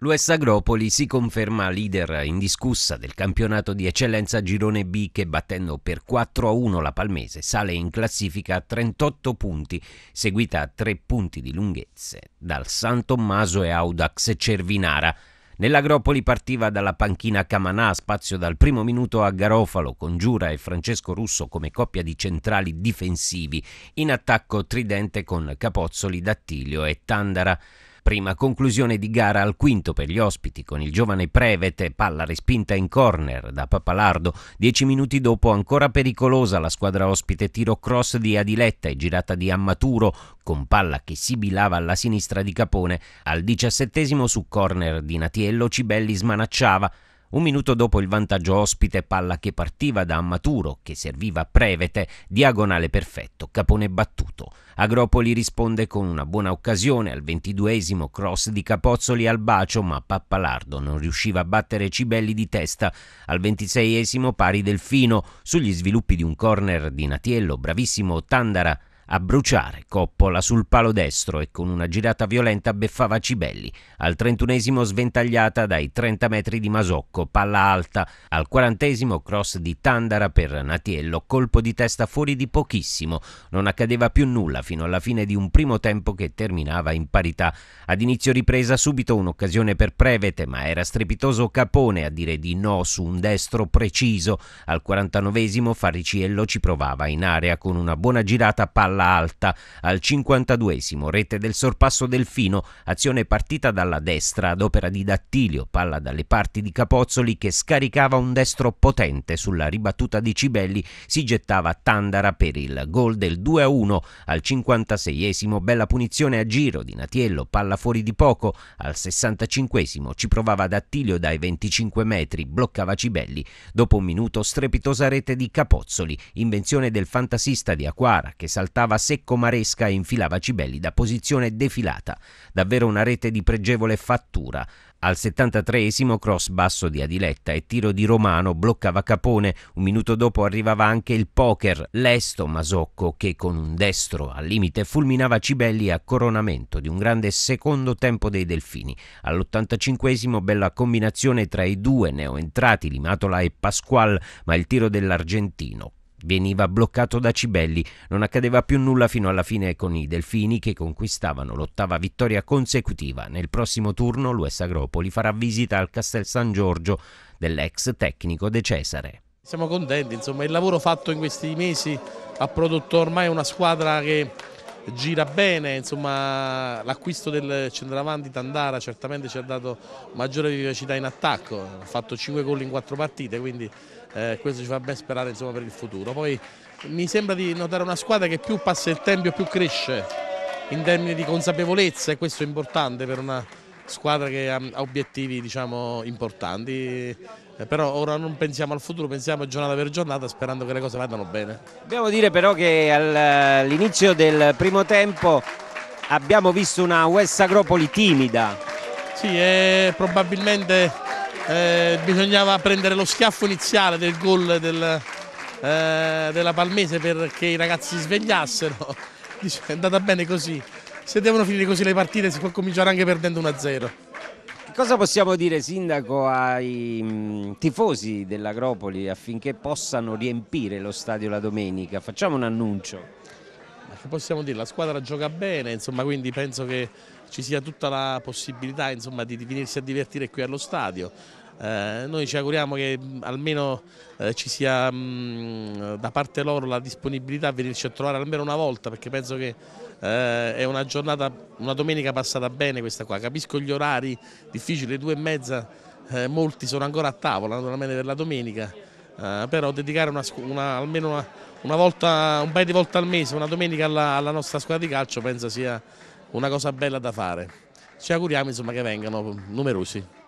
L'US Agropoli si conferma leader indiscussa del campionato di eccellenza Girone B che battendo per 4 a 1 la Palmese sale in classifica a 38 punti, seguita a 3 punti di lunghezze dal San Tommaso e Audax Cervinara. Nell'Agropoli partiva dalla panchina Camanà, spazio dal primo minuto a Garofalo, con Giura e Francesco Russo come coppia di centrali difensivi, in attacco tridente con Capozzoli, Dattilio e Tandara. Prima conclusione di gara al quinto per gli ospiti con il giovane Prevete, palla respinta in corner da Papalardo. Dieci minuti dopo ancora pericolosa la squadra ospite tiro cross di Adiletta e girata di Ammaturo con palla che sibilava alla sinistra di Capone. Al diciassettesimo su corner di Natiello Cibelli smanacciava un minuto dopo il vantaggio ospite, palla che partiva da Ammaturo, che serviva a Prevete, diagonale perfetto, Capone battuto. Agropoli risponde con una buona occasione al ventiduesimo cross di Capozzoli al bacio, ma Pappalardo non riusciva a battere Cibelli di testa. Al ventiseiesimo pari Delfino, sugli sviluppi di un corner di Natiello, bravissimo Tandara a bruciare Coppola sul palo destro e con una girata violenta beffava Cibelli, al trentunesimo sventagliata dai 30 metri di Masocco, palla alta, al quarantesimo cross di Tandara per Natiello, colpo di testa fuori di pochissimo, non accadeva più nulla fino alla fine di un primo tempo che terminava in parità. Ad inizio ripresa subito un'occasione per Prevete, ma era strepitoso Capone a dire di no su un destro preciso, al quarantanovesimo Fariciello ci provava in area con una buona girata palla palla alta al 52esimo, rete del sorpasso Delfino, azione partita dalla destra ad opera di Dattilio, palla dalle parti di Capozzoli che scaricava un destro potente sulla ribattuta di Cibelli, si gettava Tandara per il gol del 2-1 al 56esimo, bella punizione a giro di Natiello, palla fuori di poco al 65esimo, ci provava Dattilio dai 25 metri, bloccava Cibelli, dopo un minuto strepitosa rete di Capozzoli, invenzione del fantasista di Aquara che saltava sfondava secco Maresca e infilava Cibelli da posizione defilata. Davvero una rete di pregevole fattura. Al 73esimo cross basso di Adiletta e tiro di Romano bloccava Capone. Un minuto dopo arrivava anche il poker, lesto Masocco, che con un destro al limite fulminava Cibelli a coronamento di un grande secondo tempo dei Delfini. All'85esimo bella combinazione tra i due neoentrati Limatola e Pasqual, ma il tiro dell'argentino veniva bloccato da Cibelli. Non accadeva più nulla fino alla fine con i Delfini che conquistavano l'ottava vittoria consecutiva. Nel prossimo turno l'US Agropoli farà visita al Castel San Giorgio dell'ex tecnico De Cesare. Siamo contenti, insomma, il lavoro fatto in questi mesi ha prodotto ormai una squadra che gira bene, insomma l'acquisto del centravanti Tandara certamente ci ha dato maggiore vivacità in attacco, ha fatto 5 gol in 4 partite, quindi eh, questo ci fa ben sperare insomma, per il futuro. Poi mi sembra di notare una squadra che più passa il tempo più cresce in termini di consapevolezza e questo è importante per una squadra che ha, obiettivi diciamo, importanti, eh, però ora non pensiamo al futuro, pensiamo giornata per giornata sperando che le cose vadano bene. Dobbiamo dire però che all'inizio eh, del primo tempo abbiamo visto una West Agropoli timida. Sì, eh, probabilmente eh, bisognava prendere lo schiaffo iniziale del gol del, eh, della Palmese perché i ragazzi si svegliassero, è andata bene così se devono finire così le partite si può cominciare anche perdendo 1-0. Cosa possiamo dire Sindaco ai mm, tifosi dell'Agropoli affinché possano riempire lo stadio la domenica? Facciamo un annuncio. Che possiamo dire? La squadra gioca bene, insomma, quindi penso che ci sia tutta la possibilità insomma, di venirsi a divertire qui allo stadio. Eh, noi ci auguriamo che mm, almeno eh, ci sia mh, mm, da parte loro la disponibilità a venirci a trovare almeno una volta perché penso che eh, è una giornata, una domenica passata bene questa qua, capisco gli orari difficili, le due e mezza, eh, molti sono ancora a tavola naturalmente per la domenica, eh, però dedicare una, una, almeno una, una, volta, un paio di volte al mese, una domenica alla, alla nostra squadra di calcio penso sia una cosa bella da fare. Ci auguriamo insomma, che vengano numerosi.